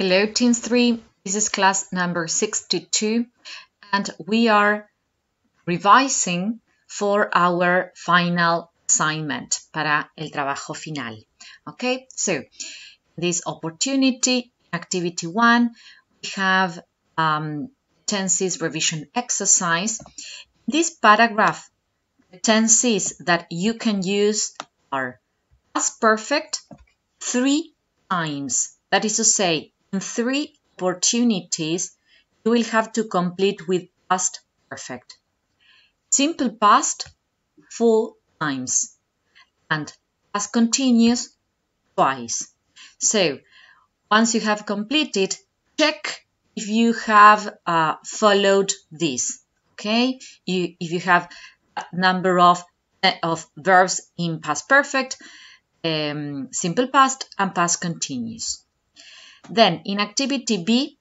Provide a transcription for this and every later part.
Hello, Teams 3. This is class number 62, and we are revising for our final assignment, para el trabajo final. Okay, so this opportunity, activity 1, we have um, tenses revision exercise. This paragraph, the tenses that you can use are past perfect three times. That is to say, three opportunities you will have to complete with past perfect. Simple past four times and past continuous twice. So once you have completed, check if you have uh, followed this. Okay, you, if you have a number of uh, of verbs in past perfect, um, simple past, and past continuous. Then in activity B,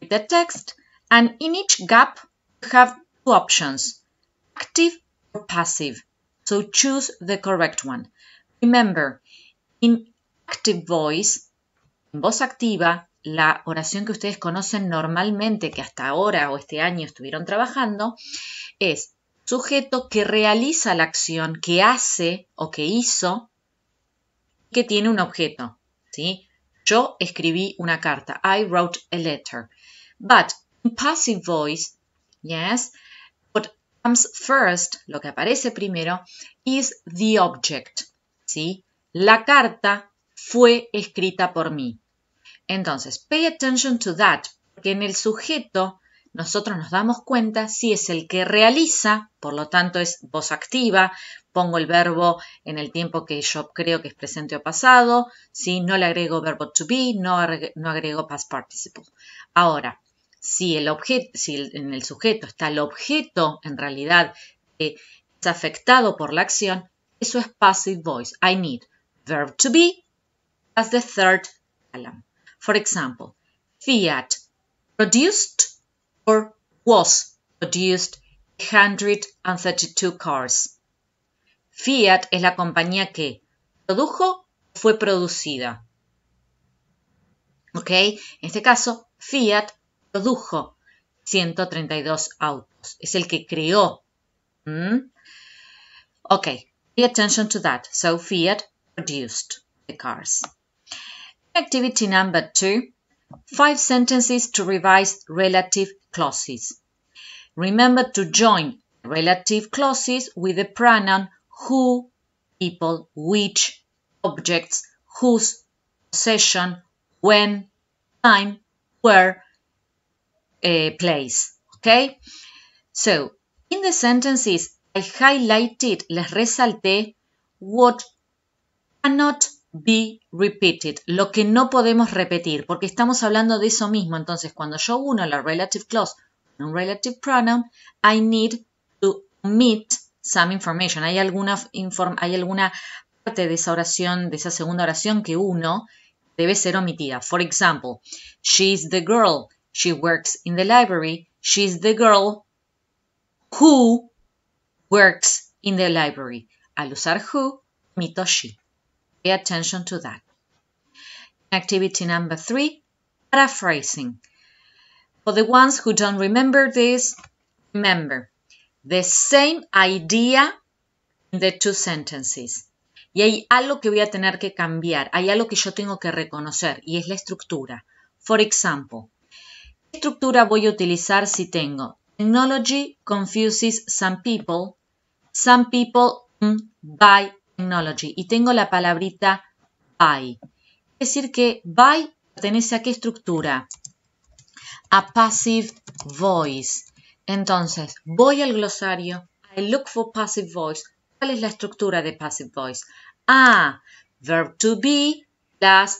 the text, and in each gap you have two options, active or passive. So choose the correct one. Remember, in active voice, en voz activa, la oración que ustedes conocen normalmente, que hasta ahora o este año estuvieron trabajando, es sujeto que realiza la acción, que hace o que hizo, que tiene un objeto. ¿sí? Yo escribí una carta. I wrote a letter. But in passive voice, yes, what comes first, lo que aparece primero, is the object. ¿Sí? La carta fue escrita por mí. Entonces, pay attention to that, porque en el sujeto nosotros nos damos cuenta si es el que realiza, por lo tanto es voz activa, pongo el verbo en el tiempo que yo creo que es presente o pasado, Si no le agrego verbo to be, no, no agrego past participle. Ahora, si, el si en el sujeto está el objeto en realidad que es afectado por la acción, eso es passive voice. I need verb to be as the third column. For example, Fiat produced or was produced 132 cars. Fiat es la compañía que produjo o fue producida. ¿Ok? En este caso, Fiat produjo 132 autos. Es el que creó. ¿Mm? Ok, pay attention to that. So, Fiat produced the cars. Activity number two. Five sentences to revise relative clauses. Remember to join relative clauses with the pronoun who, people, which, objects, whose, possession, when, time, where, place. Okay? So, in the sentences, I highlighted, les resalté, what cannot be repeated, lo que no podemos repetir, porque estamos hablando de eso mismo. Entonces, cuando yo uno la relative clause, un relative pronoun, I need to omit some information. Hay alguna, inform hay alguna parte de esa oración, de esa segunda oración que uno debe ser omitida. For example, she's the girl, she works in the library, she's the girl who works in the library. Al usar who, omito she. Pay attention to that. Activity number three, paraphrasing. For the ones who don't remember this, remember the same idea in the two sentences. Y hay algo que voy a tener que cambiar, hay algo que yo tengo que reconocer y es la estructura. For example, ¿qué estructura voy a utilizar si tengo technology confuses some people, some people mm, buy technology y tengo la palabrita buy. Es decir que buy pertenece a qué estructura? A passive voice. Entonces, voy al glosario. I look for passive voice. ¿Cuál es la estructura de passive voice? Ah, verb to be plus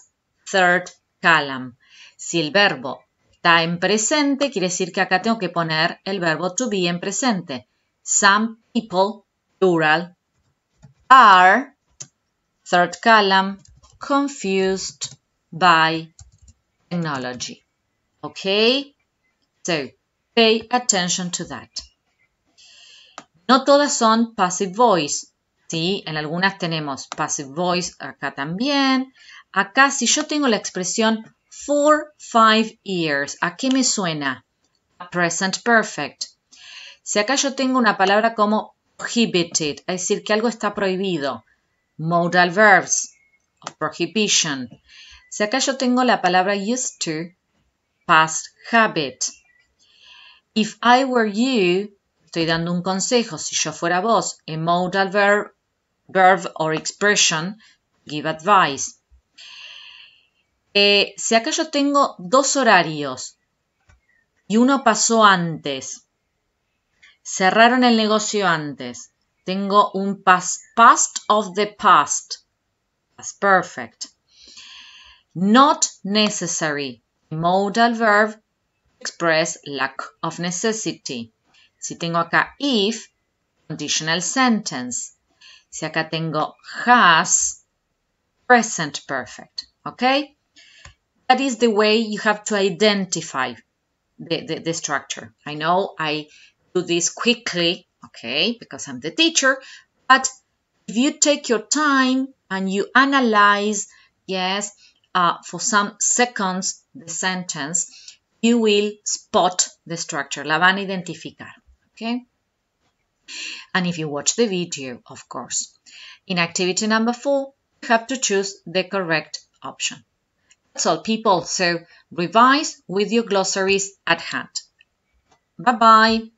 third column. Si el verbo está en presente, quiere decir que acá tengo que poner el verbo to be en presente. Some people, plural, are, third column, confused by technology. Okay? So, Pay attention to that. No todas son passive voice. ¿sí? En algunas tenemos passive voice acá también. Acá si yo tengo la expresión for five years, ¿a qué me suena? A present perfect. Si acá yo tengo una palabra como prohibited, es decir, que algo está prohibido. Modal verbs, prohibition. Si acá yo tengo la palabra used to, past habit. If I were you, estoy dando un consejo, si yo fuera vos, a modal verb, or expression, give advice. Eh, si acá yo tengo dos horarios y uno pasó antes, cerraron el negocio antes, tengo un past, past of the past, past perfect. Not necessary, modal verb express lack of necessity. Si tengo acá if, conditional sentence. Si acá tengo has, present perfect. Okay? That is the way you have to identify the, the, the structure. I know I do this quickly, okay, because I'm the teacher, but if you take your time and you analyze, yes, uh, for some seconds the sentence, you will spot the structure, la van a identificar, okay? And if you watch the video, of course. In activity number four, you have to choose the correct option. That's all, people. So revise with your glossaries at hand. Bye-bye.